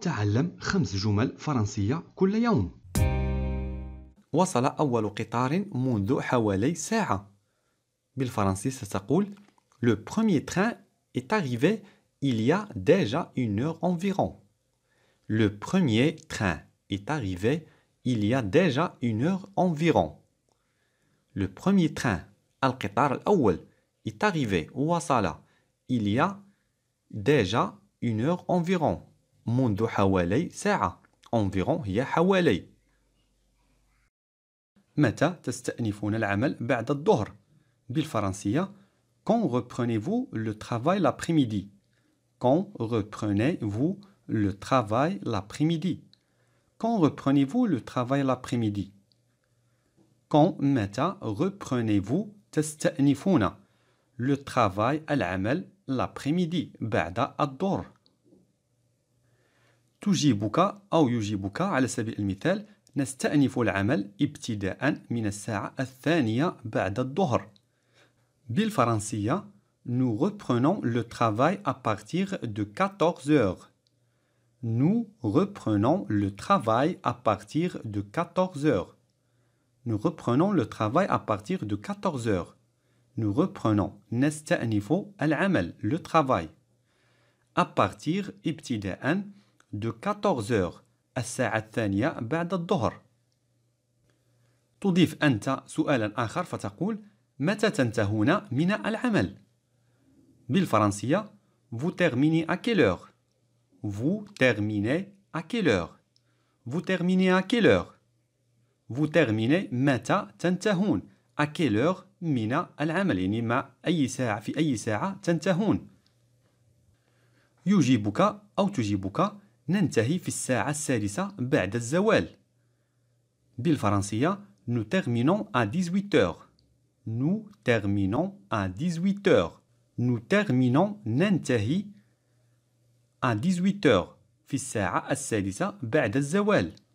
تعلم خمس جمل فرنسية كل يوم. وصل أول قطار منذ حوالي ساعة. بالفرنسي ستقول Le premier train est arrivé il y a déjà une heure environ. Le premier train est arrivé il y a déjà une heure environ. Le premier train, al الأول, est arrivé, وصل, il y a déjà une heure environ. منذ حوالي ساعة environ هي حوالي متى تستأنفون العمل ba'da الظهر؟ بالفرنسية Quand reprenez-vous le travail l'après-midi Quand reprenez-vous le travail l'après-midi Quand reprenez-vous le travail l'après-midi Quand meta reprenez-vous nifuna le travail العمل l'après-midi ba'da dor تجيبك أو يجيبك على سبيل المثال نستأنف العمل ابتداء من الساعة الثانية بعد الظهر بالفرنسية Nous reprenons le travail à partir de 14 heures. Nous reprenons le travail à partir de 14 heures. Nous reprenons le travail à partir de 14 heures. Nous reprenons al le travail à partir ibtida'an, de 14h الساعة الثانية بعد الظهر تضيف أنت سؤالا آخر فتقول متى تنتهون من العمل؟ بالفرنسية Vous terminez à quelle heure? Vous terminez à quelle heure? Vous terminez à quelle heure? Vous terminez متى تنتهون à quelle heure من العمل يعني ما أي ساعة في أي ساعة تنتهون يجيبك أو تجيبك ننتهي في الساعة السادسة بعد الزوال بالفرنسية نو terminons à 18h نو terminons à 18h نو terminons ننتهي à 18h في الساعة السادسة بعد الزوال